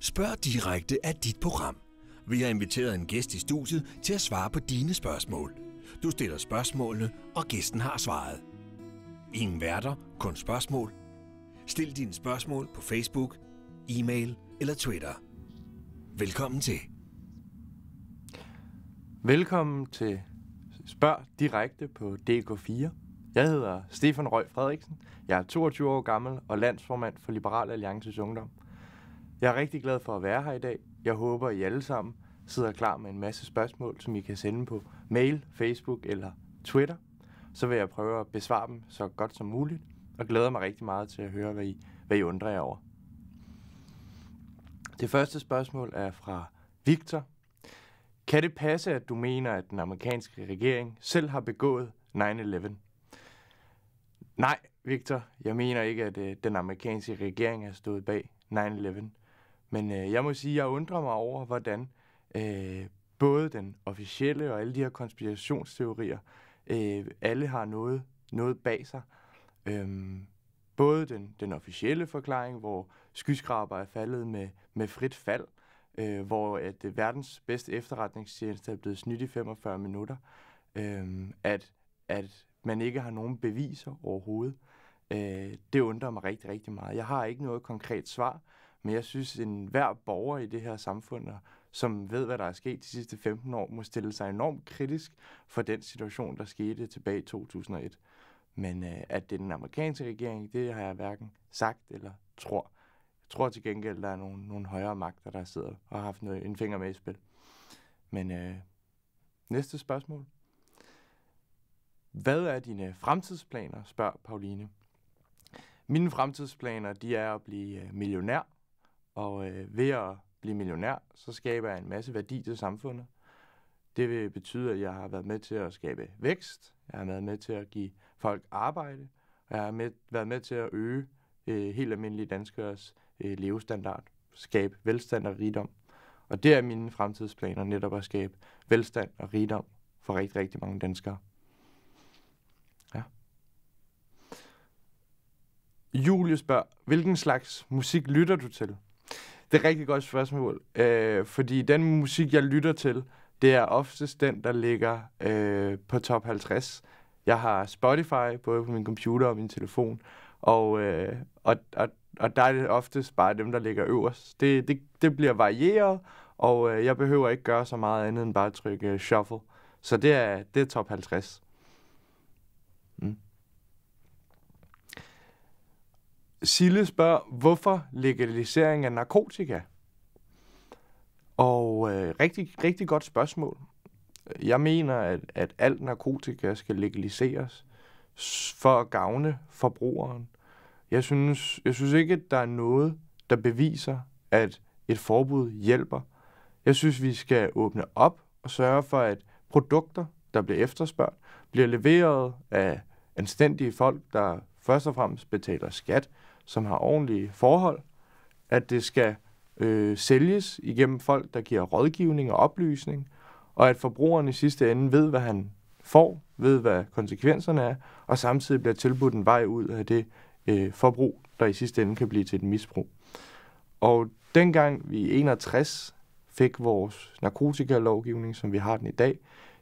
Spørg direkte af dit program. Vi har inviteret en gæst i studiet til at svare på dine spørgsmål. Du stiller spørgsmålene, og gæsten har svaret. Ingen værter, kun spørgsmål. Stil dine spørgsmål på Facebook, e-mail eller Twitter. Velkommen til. Velkommen til Spørg direkte på DK4. Jeg hedder Stefan Røg Frederiksen. Jeg er 22 år gammel og landsformand for Liberal Alliances Ungdom – jeg er rigtig glad for at være her i dag. Jeg håber, I alle sammen sidder klar med en masse spørgsmål, som I kan sende på mail, Facebook eller Twitter. Så vil jeg prøve at besvare dem så godt som muligt, og glæder mig rigtig meget til at høre, hvad I, hvad I undrer jer over. Det første spørgsmål er fra Victor. Kan det passe, at du mener, at den amerikanske regering selv har begået 9-11? Nej, Victor. Jeg mener ikke, at øh, den amerikanske regering har stået bag 9-11. Men øh, jeg må sige, jeg undrer mig over, hvordan øh, både den officielle og alle de her konspirationsteorier, øh, alle har noget, noget bag sig. Øhm, både den, den officielle forklaring, hvor skyskraber er faldet med, med frit fald, øh, hvor at øh, verdens bedste efterretningstjeneste er blevet snydt i 45 minutter, øh, at, at man ikke har nogen beviser overhovedet. Øh, det undrer mig rigtig, rigtig meget. Jeg har ikke noget konkret svar, men jeg synes, at enhver borger i det her samfund, som ved, hvad der er sket de sidste 15 år, må stille sig enormt kritisk for den situation, der skete tilbage i 2001. Men øh, at det er den amerikanske regering, det har jeg hverken sagt eller tror. Jeg tror til gengæld, der er nogle, nogle højere magter, der sidder og har haft noget, en finger med i spil. Men øh, næste spørgsmål. Hvad er dine fremtidsplaner, spørger Pauline. Mine fremtidsplaner, de er at blive øh, millionær, og øh, ved at blive millionær, så skaber jeg en masse værdi til samfundet. Det vil betyde, at jeg har været med til at skabe vækst, jeg har været med til at give folk arbejde, og jeg har med, været med til at øge øh, helt almindelige danskers øh, levestandard, skabe velstand og rigdom. Og det er mine fremtidsplaner netop at skabe velstand og rigdom for rigtig, rigtig mange danskere. Ja. Julie spørger, hvilken slags musik lytter du til? Det er et rigtig godt spørgsmål, øh, fordi den musik, jeg lytter til, det er oftest den, der ligger øh, på top 50. Jeg har Spotify både på min computer og min telefon, og, øh, og, og, og der er det oftest bare dem, der ligger øverst. Det, det, det bliver varieret, og øh, jeg behøver ikke gøre så meget andet end bare at trykke øh, shuffle. Så det er, det er top 50. Sille spørger, hvorfor legalisering af narkotika? Og øh, rigtig, rigtig godt spørgsmål. Jeg mener, at, at alt narkotika skal legaliseres for at gavne forbrugeren. Jeg synes, jeg synes ikke, at der er noget, der beviser, at et forbud hjælper. Jeg synes, vi skal åbne op og sørge for, at produkter, der bliver efterspørgt, bliver leveret af anstændige folk, der først og fremmest betaler skat, som har ordentlige forhold, at det skal øh, sælges igennem folk, der giver rådgivning og oplysning, og at forbrugeren i sidste ende ved, hvad han får, ved, hvad konsekvenserne er, og samtidig bliver tilbudt en vej ud af det øh, forbrug, der i sidste ende kan blive til et misbrug. Og dengang vi i 61 fik vores narkotikalovgivning, som vi har den i dag,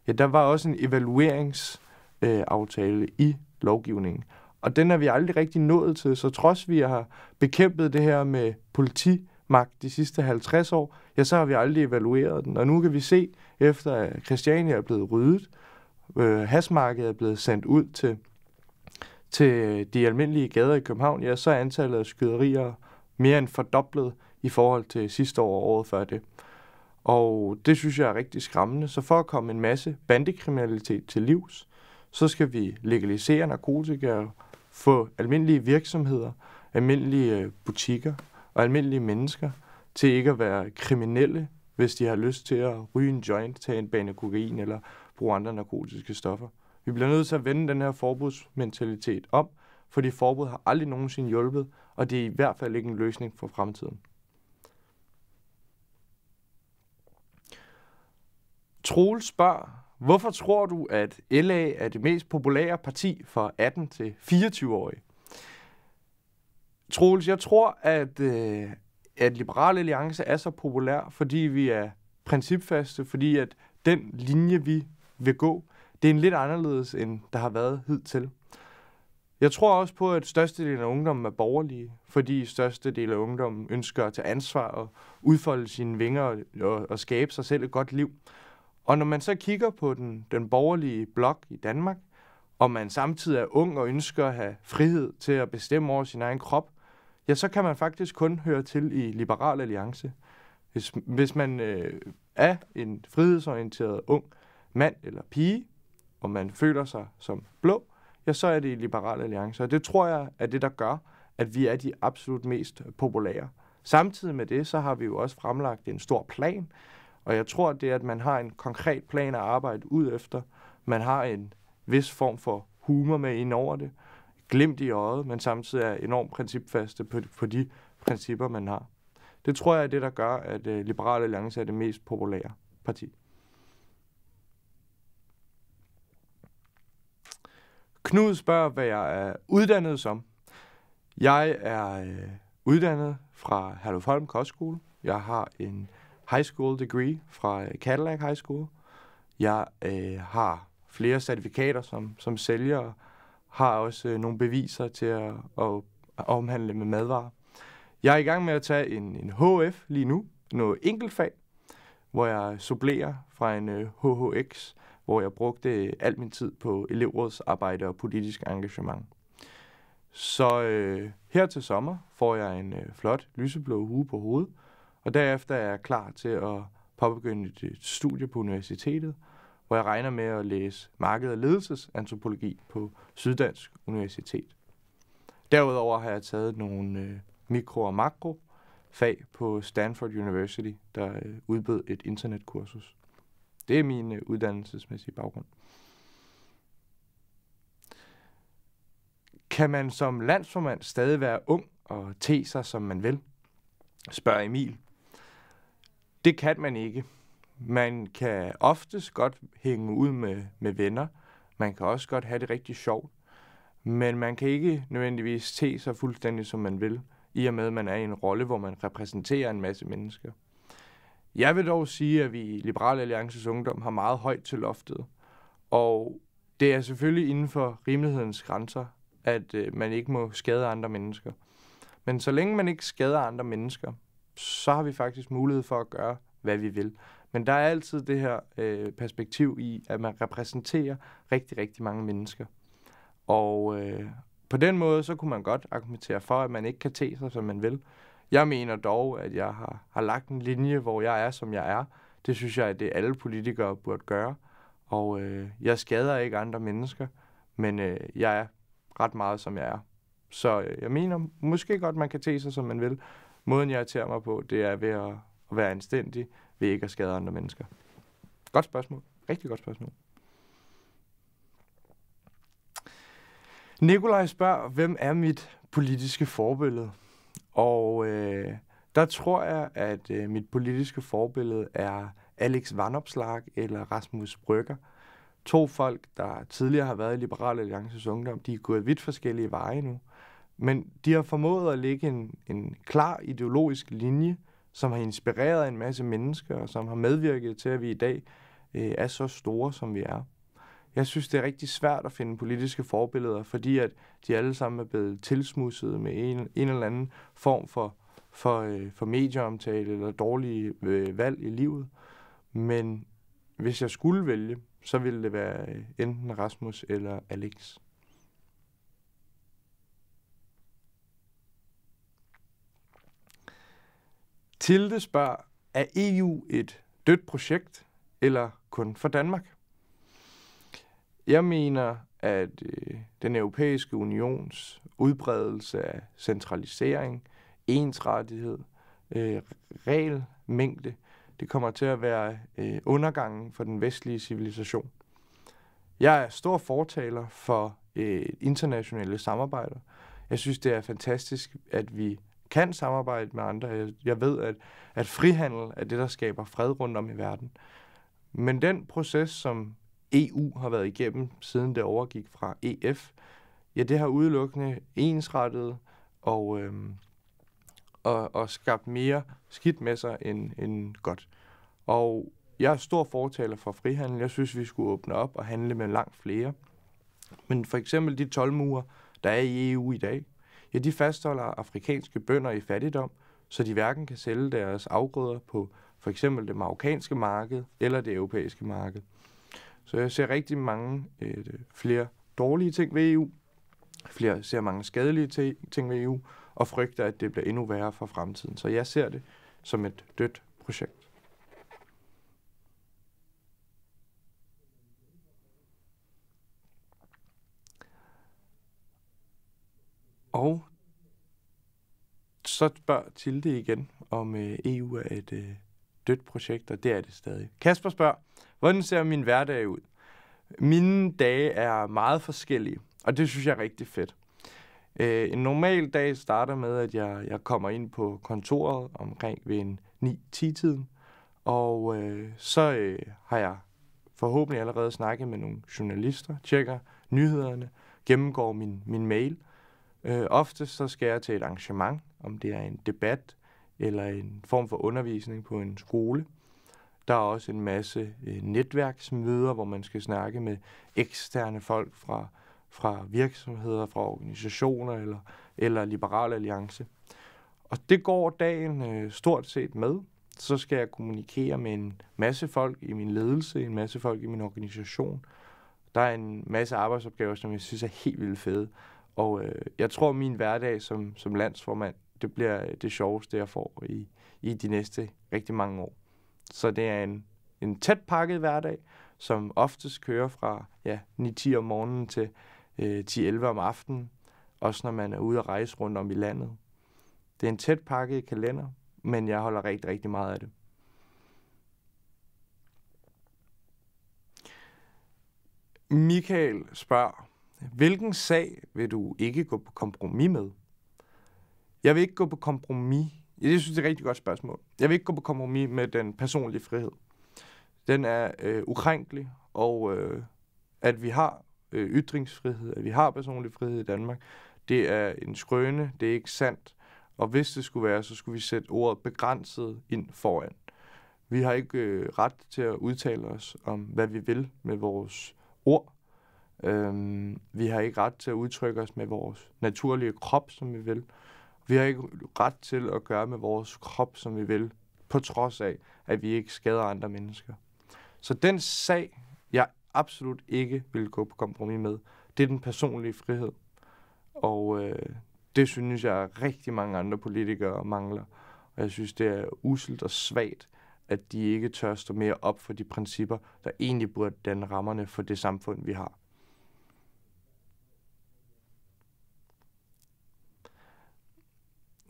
ja, der var også en evalueringsaftale øh, i lovgivningen. Og den er vi aldrig rigtig nået til, så trods vi har bekæmpet det her med politimagt de sidste 50 år, ja, så har vi aldrig evalueret den. Og nu kan vi se, efter at Christiania er blevet ryddet, øh, hasmarkedet er blevet sendt ud til, til de almindelige gader i København, ja, så er antallet af skyderier mere end fordoblet i forhold til sidste år og året før det. Og det synes jeg er rigtig skræmmende. Så for at komme en masse bandekriminalitet til livs, så skal vi legalisere narkotika få almindelige virksomheder, almindelige øh, butikker og almindelige mennesker til ikke at være kriminelle, hvis de har lyst til at ryge en joint, tage en bane kokain eller bruge andre narkotiske stoffer. Vi bliver nødt til at vende den her forbudsmentalitet om, fordi forbud har aldrig nogensinde hjulpet, og det er i hvert fald ikke en løsning for fremtiden. Troel spørger, Hvorfor tror du, at LA er det mest populære parti for 18 til 24-årige? Troels, jeg tror, at, øh, at Liberal Alliance er så populær, fordi vi er principfaste, fordi at den linje, vi vil gå, det er en lidt anderledes, end der har været hidtil. Jeg tror også på, at størstedelen af ungdommen er borgerlige, fordi størstedelen af ungdommen ønsker at tage ansvar og udfolde sine vinger og, og, og skabe sig selv et godt liv. Og når man så kigger på den, den borgerlige blok i Danmark, og man samtidig er ung og ønsker at have frihed til at bestemme over sin egen krop, ja, så kan man faktisk kun høre til i Liberal Alliance. Hvis, hvis man øh, er en frihedsorienteret ung mand eller pige, og man føler sig som blå, ja, så er det i Liberal Alliance. Og det tror jeg er det, der gør, at vi er de absolut mest populære. Samtidig med det, så har vi jo også fremlagt en stor plan, og jeg tror, det er, at man har en konkret plan at arbejde ud efter. Man har en vis form for humor med ind over det. Glimt i øjet, men samtidig er enormt principfaste på, de principper, man har. Det tror jeg er det, der gør, at øh, Liberale Alliance er det mest populære parti. Knud spørger, hvad jeg er uddannet som. Jeg er øh, uddannet fra Herlufholm Kostskole. Jeg har en high school degree fra øh, Cadillac High School. Jeg øh, har flere certifikater som, som sælger, har også øh, nogle beviser til at, at omhandle med madvarer. Jeg er i gang med at tage en, en HF lige nu, noget enkeltfag, hvor jeg supplerer fra en øh, HHX, hvor jeg brugte øh, al min tid på elevrådsarbejde og politisk engagement. Så øh, her til sommer får jeg en øh, flot lyseblå hue på hovedet, og derefter er jeg klar til at påbegynde et studie på universitetet, hvor jeg regner med at læse marked- og ledelsesantropologi på Syddansk Universitet. Derudover har jeg taget nogle øh, mikro- og makrofag på Stanford University, der øh, udbød et internetkursus. Det er min øh, uddannelsesmæssige baggrund. Kan man som landsformand stadig være ung og te sig, som man vil? spørger Emil, det kan man ikke. Man kan oftest godt hænge ud med, med venner. Man kan også godt have det rigtig sjovt. Men man kan ikke nødvendigvis se sig fuldstændig, som man vil, i og med, at man er i en rolle, hvor man repræsenterer en masse mennesker. Jeg vil dog sige, at vi i Liberale Alliances Ungdom har meget højt til loftet. Og det er selvfølgelig inden for rimelighedens grænser, at øh, man ikke må skade andre mennesker. Men så længe man ikke skader andre mennesker, så har vi faktisk mulighed for at gøre, hvad vi vil. Men der er altid det her øh, perspektiv i, at man repræsenterer rigtig, rigtig mange mennesker. Og øh, på den måde, så kunne man godt argumentere for, at man ikke kan tage sig, som man vil. Jeg mener dog, at jeg har, har lagt en linje, hvor jeg er, som jeg er. Det synes jeg, at det alle politikere burde gøre. Og øh, jeg skader ikke andre mennesker, men øh, jeg er ret meget, som jeg er. Så øh, jeg mener, måske godt, man kan tage sig, som man vil, Måden, jeg irriterer mig på, det er ved at, at være anstændig, ved ikke at skade andre mennesker. Godt spørgsmål. Rigtig godt spørgsmål. Nikolaj spørger, hvem er mit politiske forbillede? Og øh, der tror jeg, at øh, mit politiske forbillede er Alex Vanopslag eller Rasmus Brygger. To folk, der tidligere har været i Liberal Alliances Ungdom, de er gået vidt forskellige veje nu. Øh, men de har formået at lægge en, en klar ideologisk linje, som har inspireret en masse mennesker, og som har medvirket til, at vi i dag øh, er så store, som vi er. Jeg synes, det er rigtig svært at finde politiske forbilleder, fordi at de alle sammen er blevet tilsmusset med en, en eller anden form for, for, øh, for medieomtale eller dårlige øh, valg i livet. Men hvis jeg skulle vælge, så ville det være øh, enten Rasmus eller Alex. Tilde spørger, er EU et dødt projekt, eller kun for Danmark? Jeg mener, at øh, den europæiske unions udbredelse af centralisering, ensrettighed, øh, regelmængde, det kommer til at være øh, undergangen for den vestlige civilisation. Jeg er stor fortaler for internationale samarbejder. Jeg synes, det er fantastisk, at vi kan samarbejde med andre. Jeg, jeg ved, at, at frihandel er det, der skaber fred rundt om i verden. Men den proces, som EU har været igennem, siden det overgik fra EF, ja, det har udelukkende ensrettet og, øhm, og, og skabt mere skidt med sig end, end godt. Og jeg er stor fortaler for frihandel. Jeg synes, vi skulle åbne op og handle med langt flere. Men for eksempel de tolvmure, der er i EU i dag, ja, de fastholder afrikanske bønder i fattigdom, så de hverken kan sælge deres afgrøder på for eksempel det marokkanske marked eller det europæiske marked. Så jeg ser rigtig mange øh, flere dårlige ting ved EU, flere ser mange skadelige ting ved EU, og frygter, at det bliver endnu værre for fremtiden. Så jeg ser det som et dødt projekt. Og så spørger Tilde igen, om øh, EU er et øh, dødt projekt, og det er det stadig. Kasper spørger, hvordan ser min hverdag ud? Mine dage er meget forskellige, og det synes jeg er rigtig fedt. Øh, en normal dag starter med, at jeg, jeg kommer ind på kontoret omkring ved en 9-10-tiden, og øh, så øh, har jeg forhåbentlig allerede snakket med nogle journalister, tjekker nyhederne, gennemgår min, min mail, Øh, ofte så skal jeg til et arrangement, om det er en debat eller en form for undervisning på en skole. Der er også en masse øh, netværksmøder, hvor man skal snakke med eksterne folk fra, fra virksomheder, fra organisationer eller, eller Liberal Alliance. Og det går dagen øh, stort set med. Så skal jeg kommunikere med en masse folk i min ledelse, en masse folk i min organisation. Der er en masse arbejdsopgaver, som jeg synes er helt vildt fede. Og øh, jeg tror, min hverdag som, som landsformand, det bliver øh, det sjoveste, jeg får i, i de næste rigtig mange år. Så det er en, en tæt pakket hverdag, som oftest kører fra ja, 9-10 om morgenen til øh, 10-11 om aftenen, også når man er ude at rejse rundt om i landet. Det er en tæt pakket kalender, men jeg holder rigtig, rigtig meget af det. Michael spørger, Hvilken sag vil du ikke gå på kompromis med? Jeg vil ikke gå på kompromis. Ja, det synes jeg er et rigtig godt spørgsmål. Jeg vil ikke gå på kompromis med den personlige frihed. Den er øh, ukrænkelig, og øh, at vi har øh, ytringsfrihed, at vi har personlig frihed i Danmark, det er en skrøne, det er ikke sandt. Og hvis det skulle være, så skulle vi sætte ordet begrænset ind foran. Vi har ikke øh, ret til at udtale os om, hvad vi vil med vores ord. Øhm, vi har ikke ret til at udtrykke os med vores naturlige krop, som vi vil. Vi har ikke ret til at gøre med vores krop, som vi vil, på trods af, at vi ikke skader andre mennesker. Så den sag, jeg absolut ikke vil gå på kompromis med, det er den personlige frihed. Og øh, det synes jeg, at rigtig mange andre politikere mangler. Og jeg synes, det er uselt og svagt, at de ikke tør stå mere op for de principper, der egentlig burde danne rammerne for det samfund, vi har.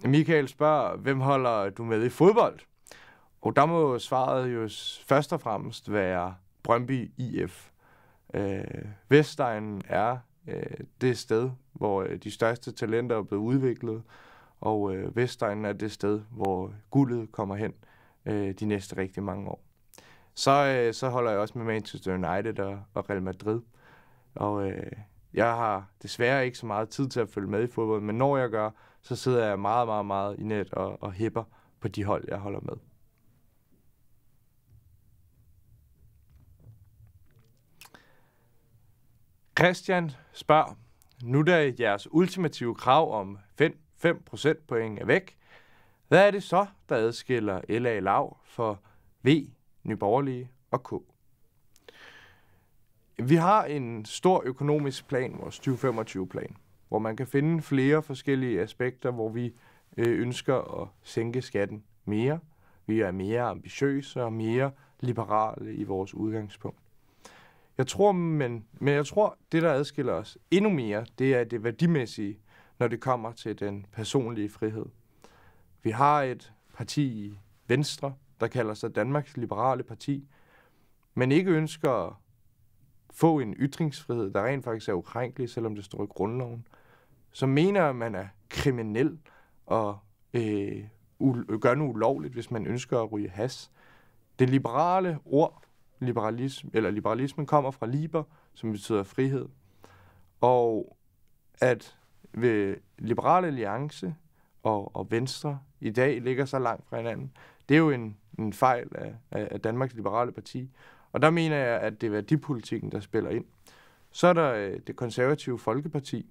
Michael spørger, hvem holder du med i fodbold? Og der må svaret jo først og fremmest være Brøndby IF. Øh, Vestegnen er øh, det sted, hvor øh, de største talenter er blevet udviklet, og øh, Vestegnen er det sted, hvor guldet kommer hen øh, de næste rigtig mange år. Så, øh, så holder jeg også med Manchester United og, og Real Madrid. Og øh, jeg har desværre ikke så meget tid til at følge med i fodbold, men når jeg gør, så sidder jeg meget, meget, meget i net og, og hæpper på de hold, jeg holder med. Christian spørger, nu da jeres ultimative krav om 5, 5 point er væk, hvad er det så, der adskiller LA Lav for V, Nyborgerlige og K? Vi har en stor økonomisk plan, vores 2025-plan hvor man kan finde flere forskellige aspekter, hvor vi øh, ønsker at sænke skatten mere. Vi er mere ambitiøse og mere liberale i vores udgangspunkt. Jeg tror, men, men jeg tror, det der adskiller os endnu mere, det er det værdimæssige, når det kommer til den personlige frihed. Vi har et parti i Venstre, der kalder sig Danmarks Liberale Parti, men ikke ønsker at få en ytringsfrihed, der rent faktisk er ukrænkelig, selvom det står i grundloven som mener, at man er kriminel og øh, gør noget ulovligt, hvis man ønsker at ryge has. Det liberale ord, liberalism, eller liberalismen, kommer fra liber, som betyder frihed. Og at ved øh, Liberale Alliance og, og Venstre i dag ligger så langt fra hinanden, det er jo en, en fejl af, af Danmarks Liberale Parti. Og der mener jeg, at det er værdipolitikken, der spiller ind. Så er der øh, det konservative Folkeparti,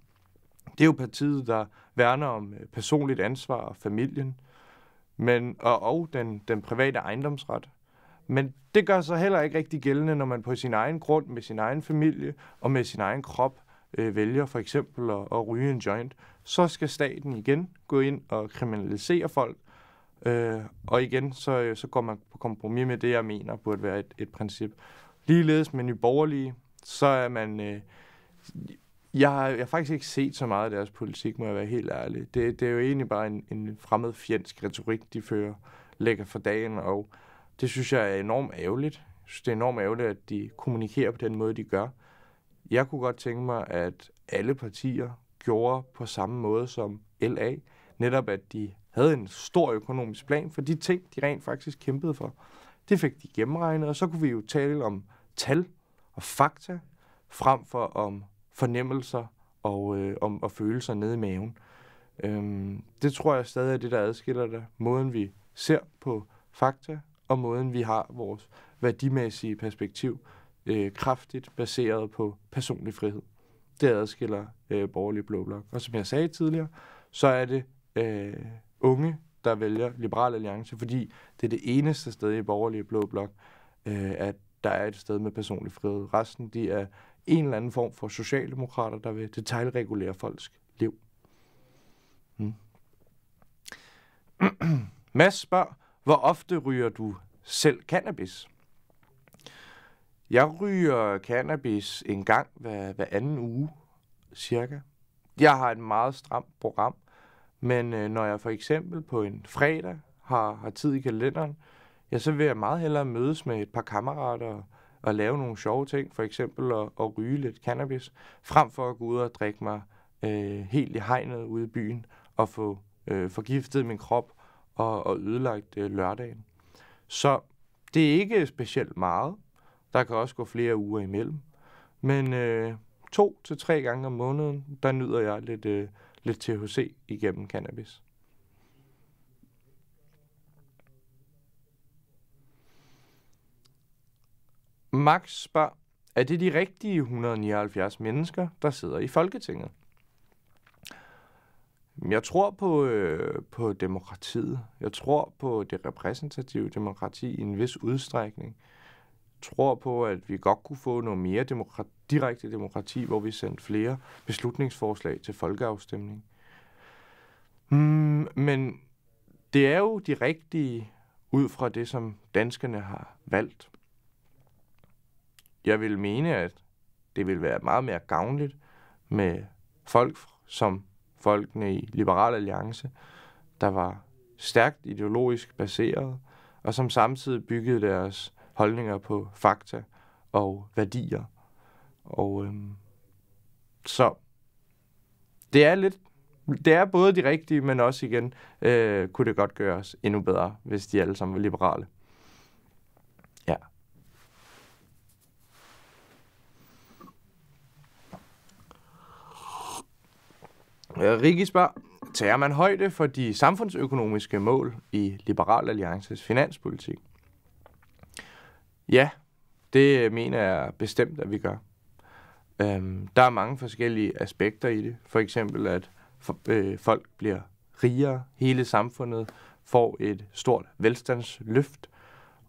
det er jo partiet, der værner om øh, personligt ansvar og familien, men, og, og den, den private ejendomsret. Men det gør sig heller ikke rigtig gældende, når man på sin egen grund, med sin egen familie og med sin egen krop øh, vælger for eksempel at, at ryge en joint. Så skal staten igen gå ind og kriminalisere folk. Øh, og igen, så, så går man på kompromis med det, jeg mener burde være et, et princip. Ligeledes med nyborgerlige, borgerlige, så er man... Øh, jeg har, jeg har faktisk ikke set så meget af deres politik, må jeg være helt ærlig. Det, det er jo egentlig bare en, en fremmed fjendsk retorik, de fører, lægger for dagen, og det synes jeg er enormt ærgerligt. Jeg synes, det er enormt ærgerligt, at de kommunikerer på den måde, de gør. Jeg kunne godt tænke mig, at alle partier gjorde på samme måde som LA, netop at de havde en stor økonomisk plan for de ting, de rent faktisk kæmpede for. Det fik de gennemregnet, og så kunne vi jo tale om tal og fakta, frem for om fornemmelser og, øh, om, og følelser nede i maven. Øhm, det tror jeg stadig er det, der adskiller det. Måden vi ser på fakta, og måden vi har vores værdimæssige perspektiv øh, kraftigt baseret på personlig frihed. Det adskiller øh, borgerlig blå blok. Og som jeg sagde tidligere, så er det øh, unge, der vælger Liberal Alliance, fordi det er det eneste sted i borgerlige blå blok, øh, at der er et sted med personlig frihed. Resten, de er en eller anden form for socialdemokrater, der vil detaljregulere folks liv. Hmm. Mads spørger, hvor ofte ryger du selv cannabis? Jeg ryger cannabis en gang hver, hver anden uge, cirka. Jeg har et meget stramt program, men øh, når jeg for eksempel på en fredag har, har tid i kalenderen, ja, så vil jeg meget hellere mødes med et par kammerater og at lave nogle sjove ting, for eksempel at, at ryge lidt cannabis, frem for at gå ud og drikke mig øh, helt i hegnet ude i byen og få øh, forgiftet min krop og, og ødelagt øh, lørdagen. Så det er ikke specielt meget. Der kan også gå flere uger imellem. Men øh, to til tre gange om måneden, der nyder jeg lidt, øh, lidt THC igennem cannabis. Max spørger, er det de rigtige 179 mennesker, der sidder i Folketinget? Jeg tror på, øh, på demokratiet. Jeg tror på det repræsentative demokrati i en vis udstrækning. Jeg tror på, at vi godt kunne få noget mere demokrati, direkte demokrati, hvor vi sendte flere beslutningsforslag til folkeafstemning. Mm, men det er jo de rigtige ud fra det, som danskerne har valgt jeg vil mene, at det vil være meget mere gavnligt med folk som folkene i Liberal Alliance, der var stærkt ideologisk baseret, og som samtidig byggede deres holdninger på fakta og værdier. Og øhm, så det er lidt, det er både de rigtige, men også igen, øh, kunne det godt gøres endnu bedre, hvis de alle sammen var liberale. Øh, Rikke spørger, tager man højde for de samfundsøkonomiske mål i Liberal Alliances finanspolitik? Ja, det mener jeg bestemt, at vi gør. Øhm, der er mange forskellige aspekter i det. For eksempel, at for, øh, folk bliver rigere, hele samfundet får et stort velstandsløft,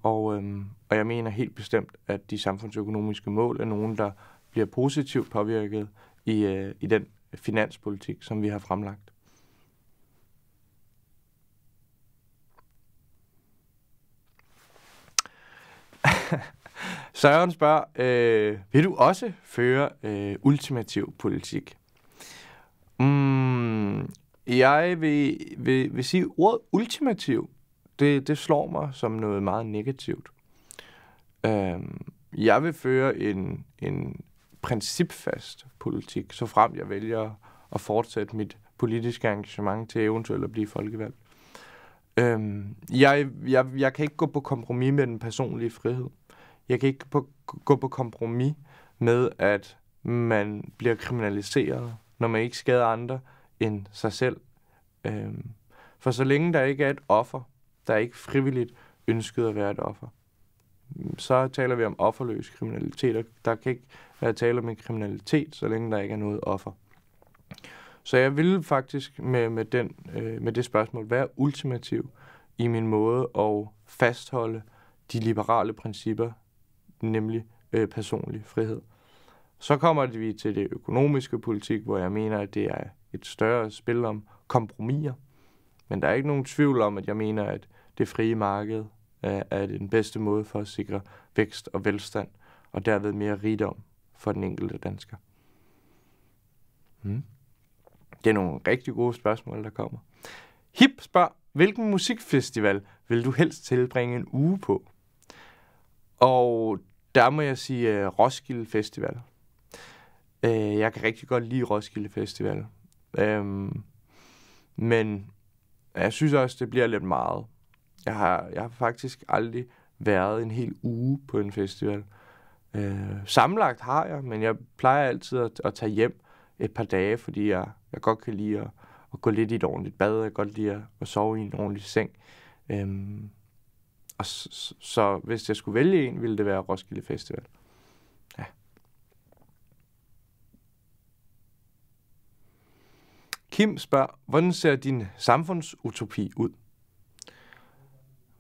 og, øhm, og jeg mener helt bestemt, at de samfundsøkonomiske mål er nogen, der bliver positivt påvirket i, øh, i den finanspolitik, som vi har fremlagt. Søren spørger, øh, vil du også føre øh, ultimativ politik? Mm, jeg vil, vil, vil sige, ordet ultimativ, det, det slår mig som noget meget negativt. Øh, jeg vil føre en, en principfast politik, så frem jeg vælger at fortsætte mit politiske engagement til eventuelt at blive folkevalgt. Øhm, jeg, jeg, jeg kan ikke gå på kompromis med den personlige frihed. Jeg kan ikke på, gå på kompromis med, at man bliver kriminaliseret, når man ikke skader andre end sig selv. Øhm, for så længe der ikke er et offer, der er ikke frivilligt ønsket at være et offer, så taler vi om offerløs kriminalitet, og der kan ikke være tale om en kriminalitet, så længe der ikke er noget offer. Så jeg ville faktisk med, med, den, øh, med det spørgsmål være ultimativ i min måde at fastholde de liberale principper, nemlig øh, personlig frihed. Så kommer vi til det økonomiske politik, hvor jeg mener, at det er et større spil om kompromiser. Men der er ikke nogen tvivl om, at jeg mener, at det frie marked er, er den bedste måde for at sikre vækst og velstand, og derved mere rigdom for den enkelte dansker? Hmm. Det er nogle rigtig gode spørgsmål, der kommer. Hip spørger, hvilken musikfestival vil du helst tilbringe en uge på? Og der må jeg sige uh, Roskilde Festival. Uh, jeg kan rigtig godt lide Roskilde Festival. Uh, men jeg synes også, det bliver lidt meget. Jeg har, jeg har faktisk aldrig været en hel uge på en festival. Øh, samlet har jeg, men jeg plejer altid at, at tage hjem et par dage, fordi jeg, jeg godt kan lide at, at gå lidt i et ordentligt bad, jeg kan godt lide at, at sove i en ordentlig seng. Øh, og så, så hvis jeg skulle vælge en, ville det være Roskilde Festival. Ja. Kim spørger, hvordan ser din samfundsutopi ud?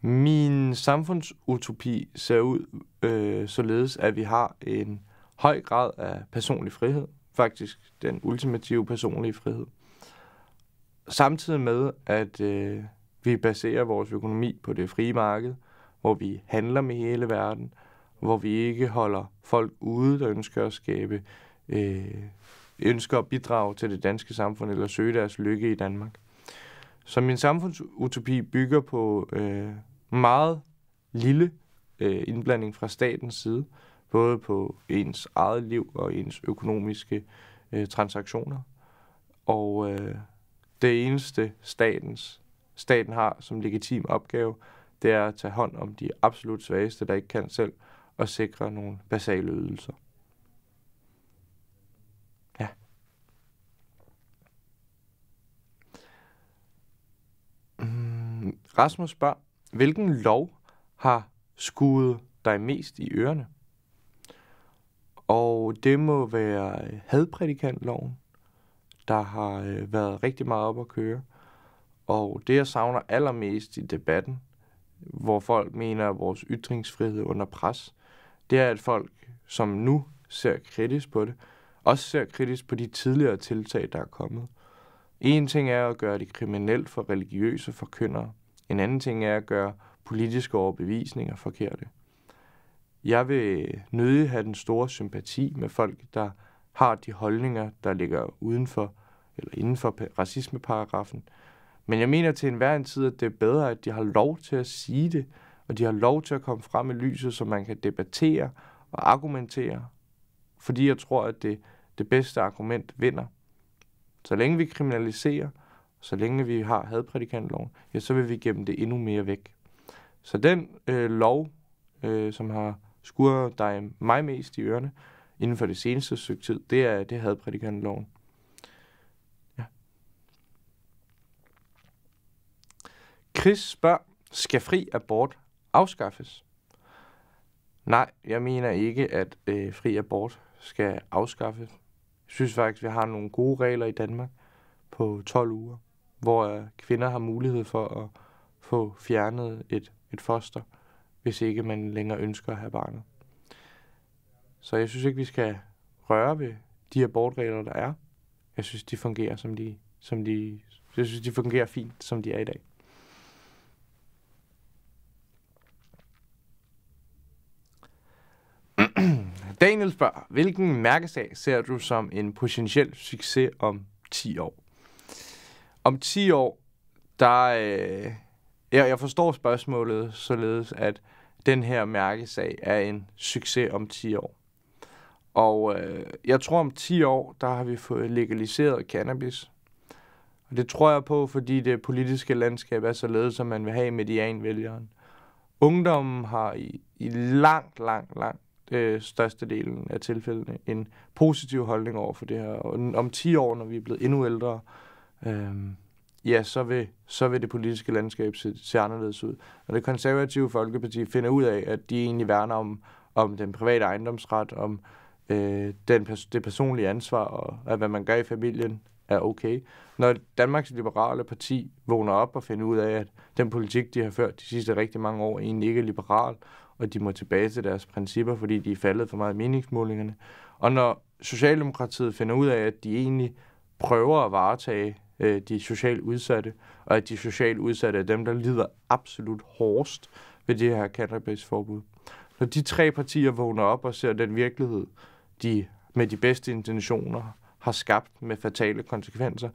Min samfundsutopi ser ud øh, således, at vi har en høj grad af personlig frihed, faktisk den ultimative personlige frihed. Samtidig med, at øh, vi baserer vores økonomi på det frie marked, hvor vi handler med hele verden, hvor vi ikke holder folk ude, der ønsker at skabe, øh, ønsker at bidrage til det danske samfund eller søge deres lykke i Danmark. Så min samfundsutopi bygger på øh, meget lille øh, indblanding fra statens side, både på ens eget liv og ens økonomiske øh, transaktioner. Og øh, det eneste statens, staten har som legitim opgave, det er at tage hånd om de absolut svageste, der ikke kan selv, og sikre nogle basale ydelser. Rasmus spørger, hvilken lov har skudt dig mest i ørerne? Og det må være øh, hadprædikantloven, der har øh, været rigtig meget op at køre. Og det, jeg savner allermest i debatten, hvor folk mener, at vores ytringsfrihed er under pres, det er, at folk, som nu ser kritisk på det, også ser kritisk på de tidligere tiltag, der er kommet. En ting er at gøre det kriminelt for religiøse forkyndere, en anden ting er at gøre politiske overbevisninger forkerte. Jeg vil nødig have den store sympati med folk, der har de holdninger, der ligger udenfor eller inden for racismeparagrafen. Men jeg mener til enhver en tid, at det er bedre, at de har lov til at sige det, og de har lov til at komme frem i lyset, så man kan debattere og argumentere. Fordi jeg tror, at det, det bedste argument vinder. Så længe vi kriminaliserer, så længe vi har hadprædikantloven, ja, så vil vi gemme det endnu mere væk. Så den øh, lov, øh, som har skurret dig mig mest i ørerne inden for det seneste stykke tid, det er det hadprædikantloven. Ja. Chris spørger, skal fri abort afskaffes? Nej, jeg mener ikke, at øh, fri abort skal afskaffes. Jeg synes faktisk, vi har nogle gode regler i Danmark på 12 uger hvor øh, kvinder har mulighed for at få fjernet et, et foster, hvis ikke man længere ønsker at have barnet. Så jeg synes ikke, vi skal røre ved de abortregler, der er. Jeg synes, de fungerer, som de, som de, jeg synes, de fungerer fint, som de er i dag. Daniel spørger, hvilken mærkesag ser du som en potentiel succes om 10 år? om 10 år, der... Øh, jeg, jeg forstår spørgsmålet således, at den her mærkesag er en succes om 10 år. Og øh, jeg tror, om 10 år, der har vi fået legaliseret cannabis. Og det tror jeg på, fordi det politiske landskab er således, som man vil have medianvælgeren. Ungdommen har i, i langt, langt, langt øh, størstedelen af tilfældene en positiv holdning over for det her. Og om 10 år, når vi er blevet endnu ældre, øh, øh, ja, så vil, så vil det politiske landskab se, se anderledes ud. Når det konservative Folkeparti finder ud af, at de egentlig værner om, om den private ejendomsret, om øh, den, det personlige ansvar, og at hvad man gør i familien er okay. Når Danmarks Liberale Parti vågner op og finder ud af, at den politik, de har ført de sidste rigtig mange år, egentlig ikke er liberal, og de må tilbage til deres principper, fordi de er faldet for meget i meningsmålingerne. Og når Socialdemokratiet finder ud af, at de egentlig prøver at varetage øh, de socialt udsatte, og at de socialt udsatte er dem, der lider absolut hårdest ved det her cannabisforbud. Når de tre partier vågner op og ser den virkelighed, de med de bedste intentioner har skabt med fatale konsekvenser,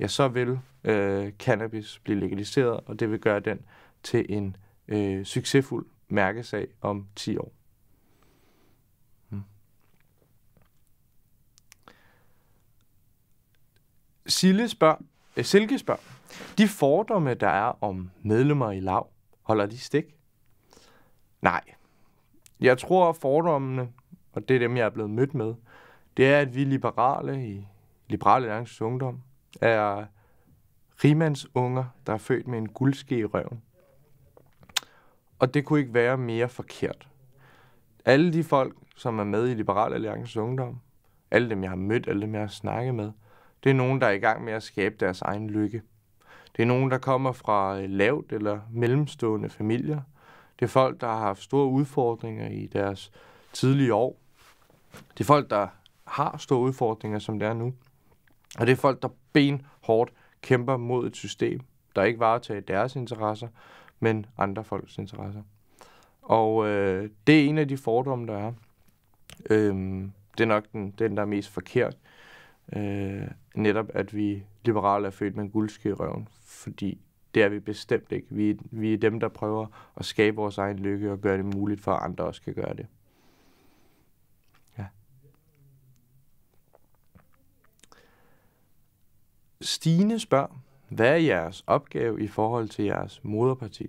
ja, så vil øh, cannabis blive legaliseret, og det vil gøre den til en øh, succesfuld mærkesag om 10 år. Sille spørger, øh, Silke spørger, de fordomme, der er om medlemmer i lav, holder de stik? Nej. Jeg tror, at fordommene, og det er dem, jeg er blevet mødt med, det er, at vi liberale i Liberale Alliances Ungdom er rimands unger, der er født med en guldske i røven. Og det kunne ikke være mere forkert. Alle de folk, som er med i Liberal Alliances Ungdom, alle dem, jeg har mødt, alle dem, jeg har snakket med, det er nogen, der er i gang med at skabe deres egen lykke. Det er nogen, der kommer fra øh, lavt eller mellemstående familier. Det er folk, der har haft store udfordringer i deres tidlige år. Det er folk, der har store udfordringer, som det er nu. Og det er folk, der benhårdt kæmper mod et system, der ikke varetager deres interesser, men andre folks interesser. Og øh, det er en af de fordomme, der er. Øhm, det er nok den, den, der er mest forkert. Øh, netop at vi liberale er født med en guldske i røven, fordi det er vi bestemt ikke. Vi, vi er dem, der prøver at skabe vores egen lykke og gøre det muligt for, at andre også kan gøre det. Ja. Stine spørger, hvad er jeres opgave i forhold til jeres moderparti?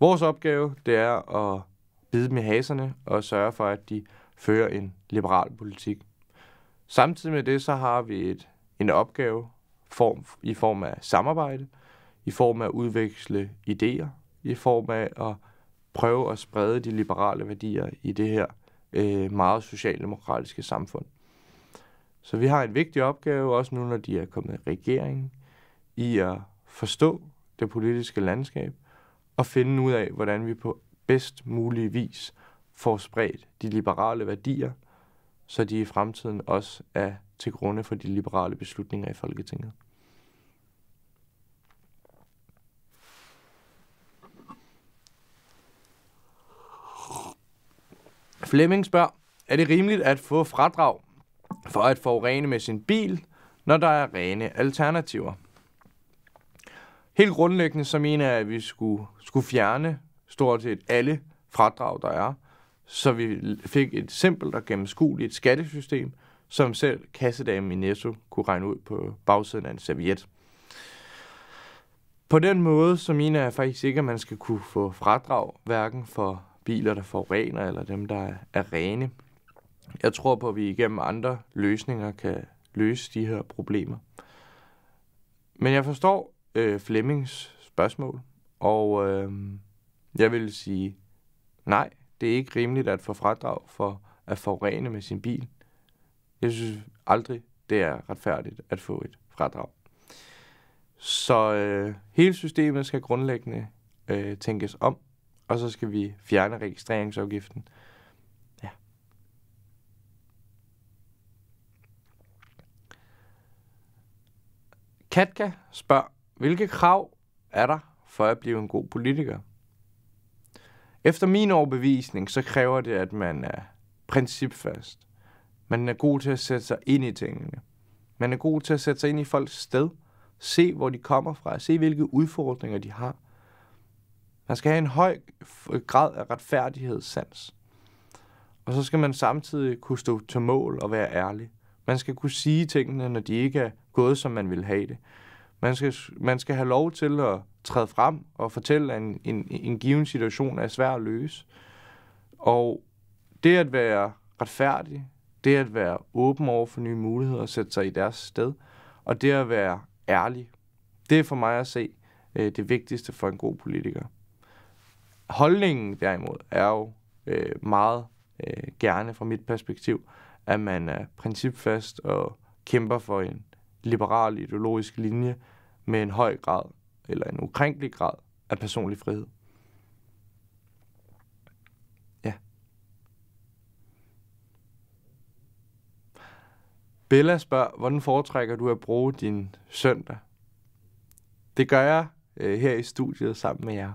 Vores opgave, det er at bide med haserne og sørge for, at de fører en liberal politik. Samtidig med det, så har vi et, en opgave form, i form af samarbejde, i form af at udveksle idéer, i form af at prøve at sprede de liberale værdier i det her øh, meget socialdemokratiske samfund. Så vi har en vigtig opgave, også nu når de er kommet i regeringen, i at forstå det politiske landskab og finde ud af, hvordan vi på bedst mulig vis får spredt de liberale værdier – så de i fremtiden også er til grunde for de liberale beslutninger i Folketinget. Flemming spørger, er det rimeligt at få fradrag for at forurene med sin bil, når der er rene alternativer? Helt grundlæggende så mener jeg, at vi skulle, skulle fjerne stort set alle fradrag, der er – så vi fik et simpelt og gennemskueligt skattesystem, som selv kassedamen i Netto kunne regne ud på bagsiden af en serviet. På den måde, så mener jeg faktisk ikke, at man skal kunne få fradrag, hverken for biler, der forurener, eller dem, der er rene. Jeg tror på, at vi igennem andre løsninger kan løse de her problemer. Men jeg forstår øh, Flemmings spørgsmål, og øh, jeg vil sige nej, det er ikke rimeligt at få fradrag for at forurene med sin bil. Jeg synes aldrig, det er retfærdigt at få et fradrag. Så øh, hele systemet skal grundlæggende øh, tænkes om, og så skal vi fjerne registreringsafgiften. Ja. Katka spørger, hvilke krav er der for at blive en god politiker? Efter min overbevisning, så kræver det, at man er principfast. Man er god til at sætte sig ind i tingene. Man er god til at sætte sig ind i folks sted. Se, hvor de kommer fra. Se, hvilke udfordringer de har. Man skal have en høj grad af retfærdighedssans. Og så skal man samtidig kunne stå til mål og være ærlig. Man skal kunne sige tingene, når de ikke er gået, som man vil have det. Man skal, man skal have lov til at træde frem og fortælle, at en, en, en given situation er svær at løse. Og det at være retfærdig, det at være åben over for nye muligheder og sætte sig i deres sted, og det at være ærlig, det er for mig at se øh, det vigtigste for en god politiker. Holdningen derimod er jo øh, meget øh, gerne fra mit perspektiv, at man er principfast og kæmper for en liberal ideologisk linje med en høj grad, eller en ukrænkelig grad, af personlig frihed. Ja. Bella spørger, hvordan foretrækker du at bruge din søndag? Det gør jeg øh, her i studiet sammen med jer.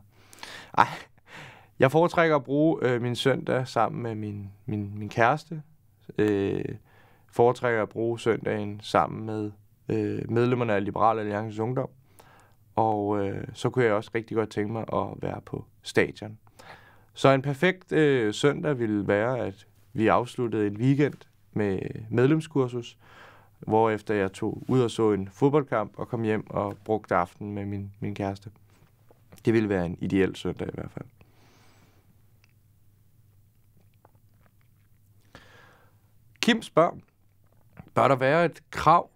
Ej, jeg foretrækker at bruge øh, min søndag sammen med min, min, min kæreste. Øh, foretrækker at bruge søndagen sammen med øh, medlemmerne af Liberal Alliance Ungdom. Og øh, så kunne jeg også rigtig godt tænke mig at være på stadion. Så en perfekt øh, søndag ville være, at vi afsluttede en weekend med medlemskursus, hvor efter jeg tog ud og så en fodboldkamp og kom hjem og brugte aftenen med min, min kæreste. Det ville være en ideel søndag i hvert fald. Kim spørger, bør der være et krav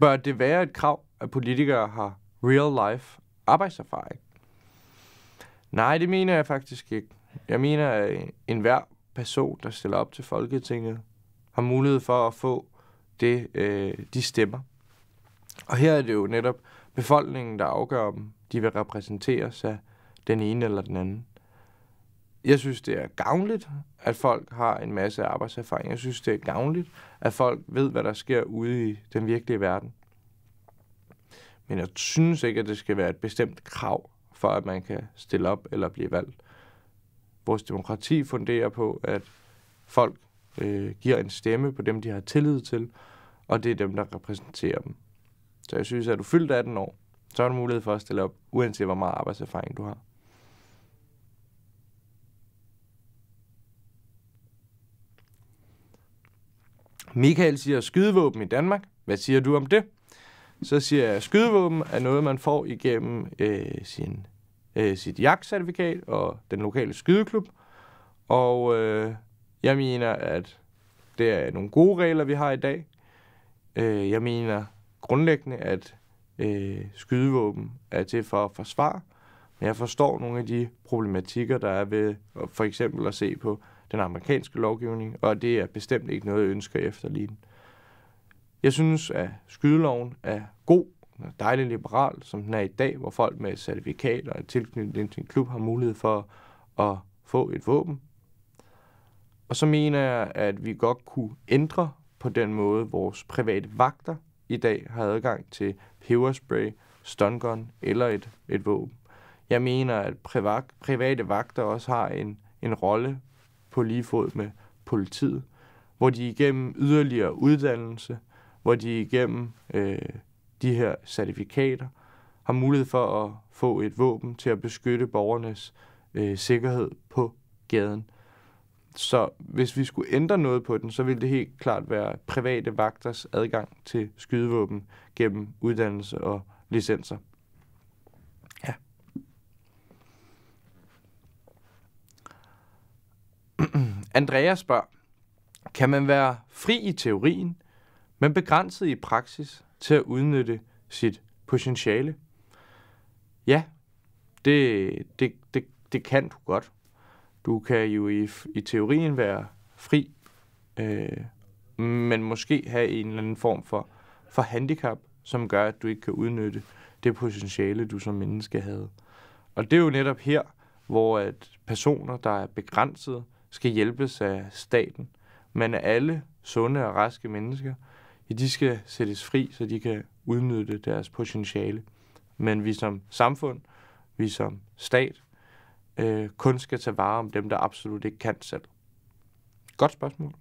Bør det være et krav, at politikere har real-life arbejdserfaring? Nej, det mener jeg faktisk ikke. Jeg mener, at enhver person, der stiller op til Folketinget, har mulighed for at få det, øh, de stemmer. Og her er det jo netop befolkningen, der afgør, om de vil repræsenteres af den ene eller den anden. Jeg synes, det er gavnligt, at folk har en masse arbejdserfaring. Jeg synes, det er gavnligt, at folk ved, hvad der sker ude i den virkelige verden. Men jeg synes ikke, at det skal være et bestemt krav for, at man kan stille op eller blive valgt. Vores demokrati funderer på, at folk øh, giver en stemme på dem, de har tillid til, og det er dem, der repræsenterer dem. Så jeg synes, at du fyldt 18 år, så har du mulighed for at stille op, uanset hvor meget arbejdserfaring du har. Michael siger skydevåben i Danmark. Hvad siger du om det? Så siger jeg, at skydevåben er noget, man får igennem øh, sin, øh, sit jagtcertifikat og den lokale skydeklub. Og øh, jeg mener, at det er nogle gode regler, vi har i dag. Øh, jeg mener grundlæggende, at øh, skydevåben er til for at forsvare. Men jeg forstår nogle af de problematikker, der er ved for eksempel at se på den amerikanske lovgivning, og det er bestemt ikke noget, jeg ønsker efter lige. Jeg synes, at skydeloven er god, den er dejlig liberal, som den er i dag, hvor folk med et certifikat og en tilknytning til en klub har mulighed for at få et våben. Og så mener jeg, at vi godt kunne ændre på den måde, vores private vagter i dag har adgang til peberspray, stungun eller et, et våben. Jeg mener, at private vagter også har en, en rolle på lige fod med politiet, hvor de igennem yderligere uddannelse, hvor de igennem øh, de her certifikater har mulighed for at få et våben til at beskytte borgernes øh, sikkerhed på gaden. Så hvis vi skulle ændre noget på den, så ville det helt klart være private vagters adgang til skydevåben gennem uddannelse og licenser. Andreas spørger, kan man være fri i teorien, men begrænset i praksis til at udnytte sit potentiale? Ja, det, det, det, det kan du godt. Du kan jo i, i teorien være fri, øh, men måske have en eller anden form for, for handicap, som gør, at du ikke kan udnytte det potentiale, du som menneske havde. Og det er jo netop her, hvor at personer, der er begrænset skal hjælpes af staten. Men alle sunde og raske mennesker, ja, de skal sættes fri, så de kan udnytte deres potentiale. Men vi som samfund, vi som stat, øh, kun skal tage vare om dem, der absolut ikke kan selv. Godt spørgsmål.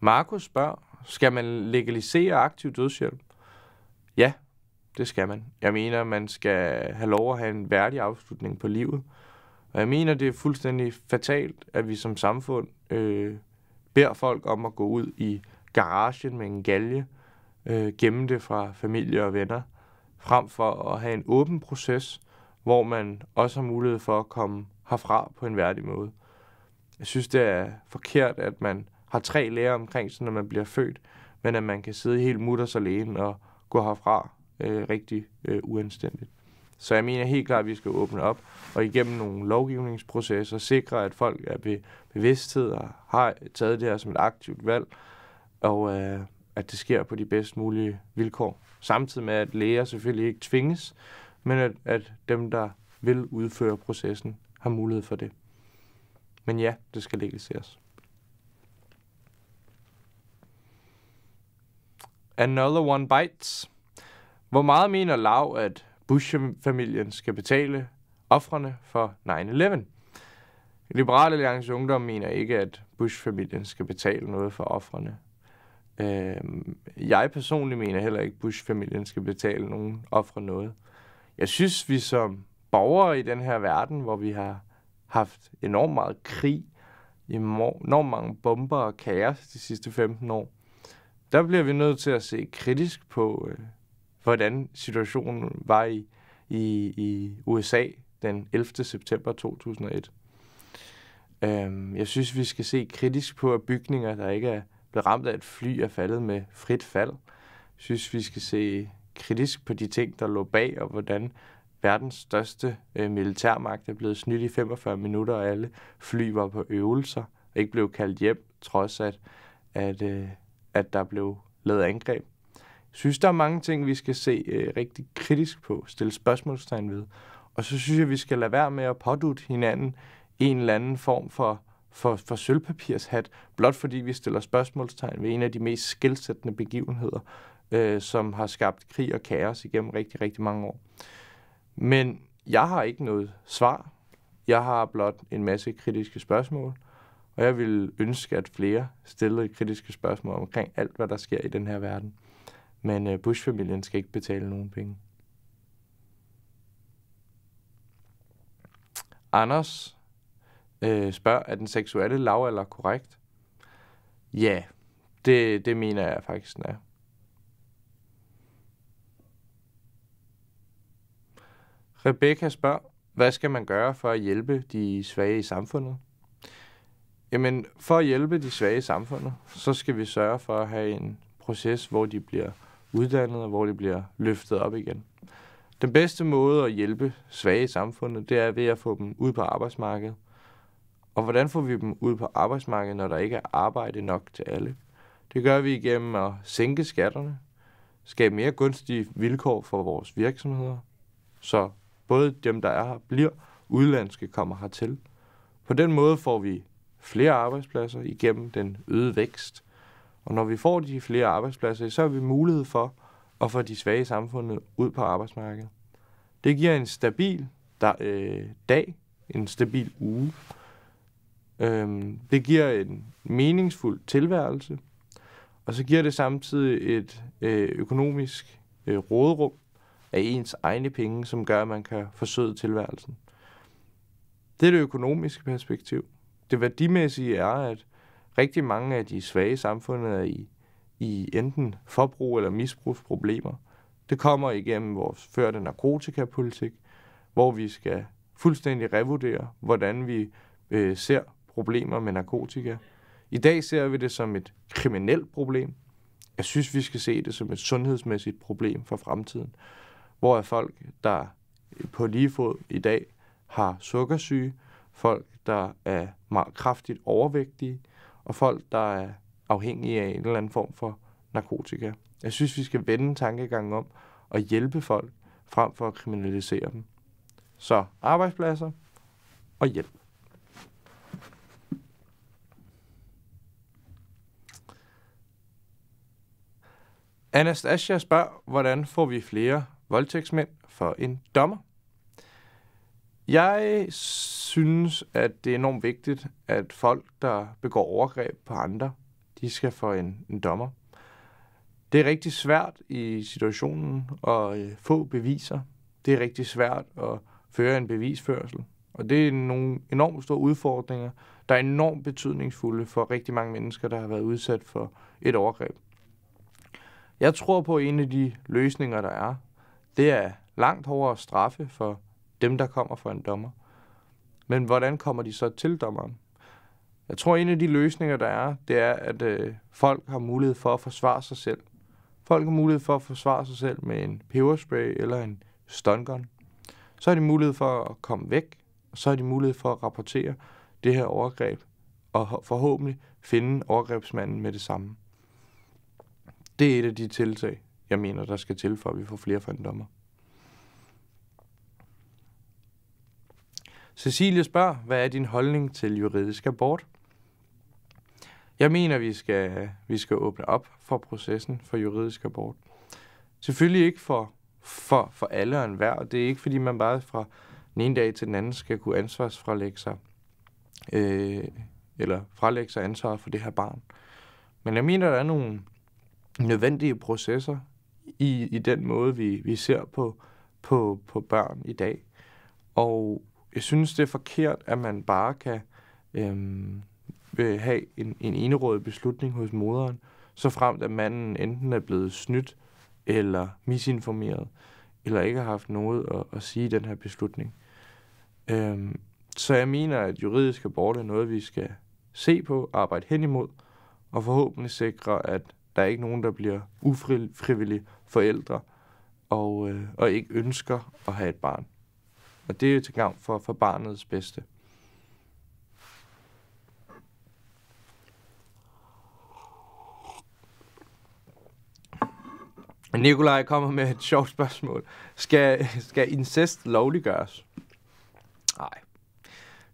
Markus spørger, skal man legalisere aktiv dødshjælp? Ja, det skal man. Jeg mener, man skal have lov at have en værdig afslutning på livet. Og jeg mener, det er fuldstændig fatalt, at vi som samfund øh, beder folk om at gå ud i garagen med en galge, øh, gemme det fra familie og venner, frem for at have en åben proces, hvor man også har mulighed for at komme herfra på en værdig måde. Jeg synes, det er forkert, at man har tre læger omkring sig, når man bliver født, men at man kan sidde helt mutters alene og gå herfra øh, rigtig øh, uanstændigt. Så jeg mener helt klart, at vi skal åbne op og igennem nogle lovgivningsprocesser sikre, at folk er ved bevidsthed og har taget det her som et aktivt valg, og øh, at det sker på de bedst mulige vilkår. Samtidig med, at læger selvfølgelig ikke tvinges, men at, at dem, der vil udføre processen, har mulighed for det. Men ja, det skal legaliseres. Another one bites. Hvor meget mener Lav, at Bush-familien skal betale offrene for 9-11? Liberale Alliance Ungdom mener ikke, at Bush-familien skal betale noget for offrene. Øhm, jeg personligt mener heller ikke, at Bush-familien skal betale nogen ofre noget. Jeg synes, vi som borgere i den her verden, hvor vi har haft enormt meget krig, enormt mange bomber og kaos de sidste 15 år, der bliver vi nødt til at se kritisk på, øh, hvordan situationen var i, i, i USA den 11. september 2001. Øhm, jeg synes, vi skal se kritisk på, at bygninger, der ikke er blevet ramt af et fly, er faldet med frit fald. Jeg synes, vi skal se kritisk på de ting, der lå bag, og hvordan verdens største øh, militærmagt er blevet snydt i 45 minutter, og alle fly var på øvelser og ikke blev kaldt hjem, trods at, at, øh, at der blev lavet angreb synes, der er mange ting, vi skal se øh, rigtig kritisk på, stille spørgsmålstegn ved. Og så synes jeg, vi skal lade være med at pådute hinanden en eller anden form for, for, for sølvpapirshat, blot fordi vi stiller spørgsmålstegn ved en af de mest skældsættende begivenheder, øh, som har skabt krig og kaos igennem rigtig, rigtig mange år. Men jeg har ikke noget svar. Jeg har blot en masse kritiske spørgsmål, og jeg vil ønske, at flere stillede kritiske spørgsmål omkring alt, hvad der sker i den her verden. Men øh, Bush-familien skal ikke betale nogen penge. Anders øh, spørger, er den seksuelle lavalder korrekt? Ja, det, det mener jeg faktisk, den er. Rebecca spørger, hvad skal man gøre for at hjælpe de svage i samfundet? Jamen, for at hjælpe de svage i samfundet, så skal vi sørge for at have en proces, hvor de bliver uddannet, og hvor de bliver løftet op igen. Den bedste måde at hjælpe svage i samfundet, det er ved at få dem ud på arbejdsmarkedet. Og hvordan får vi dem ud på arbejdsmarkedet, når der ikke er arbejde nok til alle? Det gør vi igennem at sænke skatterne, skabe mere gunstige vilkår for vores virksomheder, så både dem, der er her, bliver udlandske, kommer hertil. På den måde får vi flere arbejdspladser igennem den øgede vækst – og når vi får de flere arbejdspladser, så har vi mulighed for at få de svage i samfundet ud på arbejdsmarkedet. Det giver en stabil øh, dag, en stabil uge. Øhm, det giver en meningsfuld tilværelse, og så giver det samtidig et øh, økonomisk øh, råderum af ens egne penge, som gør, at man kan forsøge tilværelsen. Det er det økonomiske perspektiv. Det værdimæssige er, at rigtig mange af de svage i samfundet er i, i enten forbrug eller misbrugsproblemer. Det kommer igennem vores førte narkotikapolitik, hvor vi skal fuldstændig revurdere, hvordan vi øh, ser problemer med narkotika. I dag ser vi det som et kriminelt problem. Jeg synes, vi skal se det som et sundhedsmæssigt problem for fremtiden, hvor er folk, der øh, på lige fod i dag har sukkersyge, folk, der er meget kraftigt overvægtige, og folk, der er afhængige af en eller anden form for narkotika. Jeg synes, vi skal vende tankegangen om at hjælpe folk, frem for at kriminalisere dem. Så arbejdspladser og hjælp. Anastasia spørger, hvordan får vi flere voldtægtsmænd for en dommer? Jeg synes, at det er enormt vigtigt, at folk, der begår overgreb på andre, de skal få en, en dommer. Det er rigtig svært i situationen at øh, få beviser. Det er rigtig svært at føre en bevisførsel. Og det er nogle enormt store udfordringer, der er enormt betydningsfulde for rigtig mange mennesker, der har været udsat for et overgreb. Jeg tror på, at en af de løsninger, der er, det er langt hårdere straffe for dem, der kommer for en dommer. Men hvordan kommer de så til dommeren? Jeg tror, en af de løsninger, der er, det er, at øh, folk har mulighed for at forsvare sig selv. Folk har mulighed for at forsvare sig selv med en peberspray eller en stungun. Så har de mulighed for at komme væk, og så har de mulighed for at rapportere det her overgreb, og forhåbentlig finde overgrebsmanden med det samme. Det er et af de tiltag, jeg mener, der skal til, for at vi får flere for en dommer. Cecilie spørger, hvad er din holdning til juridisk abort? Jeg mener, vi skal, vi skal åbne op for processen for juridisk abort. Selvfølgelig ikke for, for, for alle og enhver, og det er ikke, fordi man bare fra den ene dag til den anden skal kunne ansvarsfralægge sig, øh, eller fralægge sig ansvar for det her barn. Men jeg mener, der er nogle nødvendige processer i, i den måde, vi, vi ser på, på, på børn i dag. Og jeg synes, det er forkert, at man bare kan øhm, øh, have en, en enerådig beslutning hos moderen, så fremt at manden enten er blevet snydt eller misinformeret, eller ikke har haft noget at, at sige i den her beslutning. Øh, så jeg mener, at juridisk abort er noget, vi skal se på, arbejde hen imod, og forhåbentlig sikre, at der er ikke nogen, der bliver ufrivillige forældre og, øh, og ikke ønsker at have et barn. Og det er jo til gavn for, for barnets bedste. Nikolaj kommer med et sjovt spørgsmål. Skal, skal incest lovliggøres? Nej,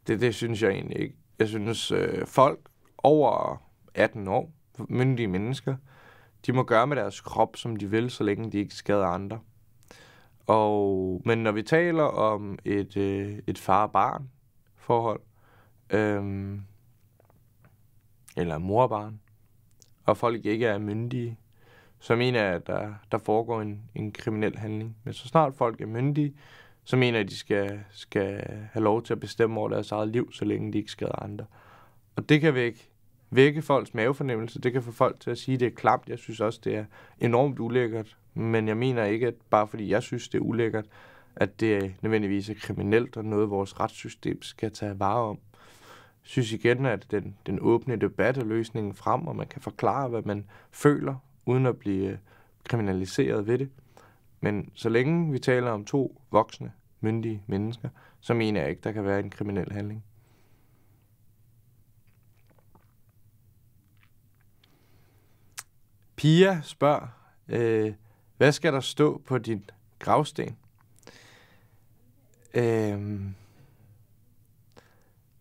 det, det synes jeg egentlig ikke. Jeg synes, øh, folk over 18 år, myndige mennesker, de må gøre med deres krop, som de vil, så længe de ikke skader andre. Og, men når vi taler om et, øh, et far-barn forhold, øhm, eller mor-barn, og folk ikke er myndige, så mener jeg, at der, der foregår en, en kriminel handling. Men så snart folk er myndige, så mener jeg, at de skal, skal have lov til at bestemme over deres eget liv, så længe de ikke skader andre. Og det kan vi ikke vække folks mavefornemmelse. Det kan få folk til at sige, at det er klamt. Jeg synes også, det er enormt ulækkert. Men jeg mener ikke, at bare fordi jeg synes, det er ulækkert, at det nødvendigvis er kriminelt og noget, vores retssystem skal tage vare om. Jeg synes igen, at den, den åbne debat er løsningen frem, og man kan forklare, hvad man føler, uden at blive øh, kriminaliseret ved det. Men så længe vi taler om to voksne, myndige mennesker, så mener jeg ikke, der kan være en kriminel handling. Pia spørger, øh, hvad skal der stå på din gravsten? Øh,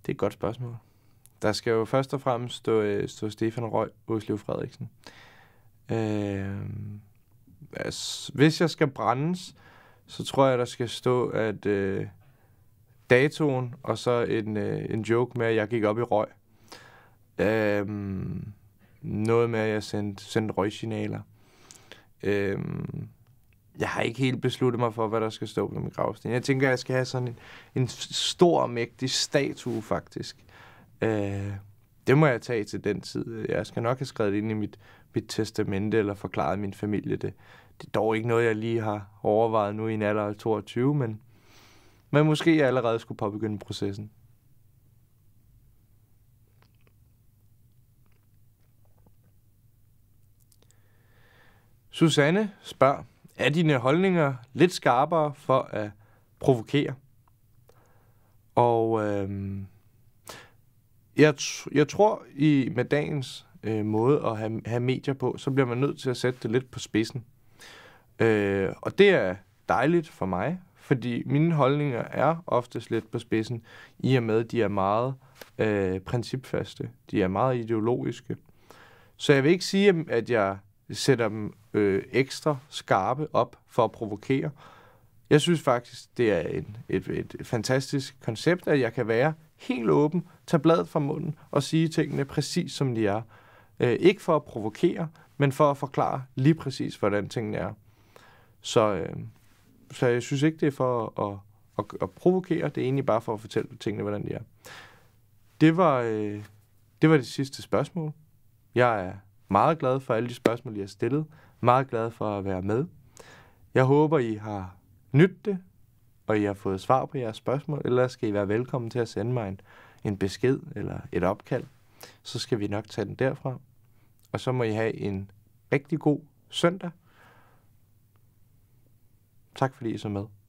det er et godt spørgsmål. Der skal jo først og fremmest stå, øh, stå Stefan Røg, Oslev Frederiksen. Øh, altså, hvis jeg skal brændes, så tror jeg, der skal stå, at øh, datoen og så en, øh, en joke med, at jeg gik op i røg. Øh, noget med, at jeg sendte, sendte røgsignaler. Øhm, jeg har ikke helt besluttet mig for, hvad der skal stå på min gravsten. Jeg tænker, at jeg skal have sådan en, en stor, mægtig statue, faktisk. Øh, det må jeg tage til den tid. Jeg skal nok have skrevet det ind i mit, mit testamente, eller forklaret min familie det. Det er dog ikke noget, jeg lige har overvejet nu i en alder af 22, men, men måske jeg allerede skulle påbegynde processen. Susanne spørger, er dine holdninger lidt skarpere for at provokere? Og øh, jeg, jeg tror, i med dagens øh, måde at have, have medier på, så bliver man nødt til at sætte det lidt på spidsen. Øh, og det er dejligt for mig, fordi mine holdninger er oftest lidt på spidsen, i og med, at de er meget øh, principfaste, de er meget ideologiske. Så jeg vil ikke sige, at jeg sætter dem øh, ekstra skarpe op for at provokere. Jeg synes faktisk, det er en, et, et fantastisk koncept, at jeg kan være helt åben, tage bladet fra munden og sige tingene præcis som de er. Øh, ikke for at provokere, men for at forklare lige præcis, hvordan tingene er. Så, øh, så jeg synes ikke, det er for at, at, at, at provokere, det er egentlig bare for at fortælle tingene, hvordan de er. Det var, øh, det var det sidste spørgsmål. Jeg er meget glad for alle de spørgsmål, I har stillet. Meget glad for at være med. Jeg håber, I har nydt det, og I har fået svar på jeres spørgsmål. Ellers skal I være velkommen til at sende mig en, en besked eller et opkald. Så skal vi nok tage den derfra. Og så må I have en rigtig god søndag. Tak fordi I så med.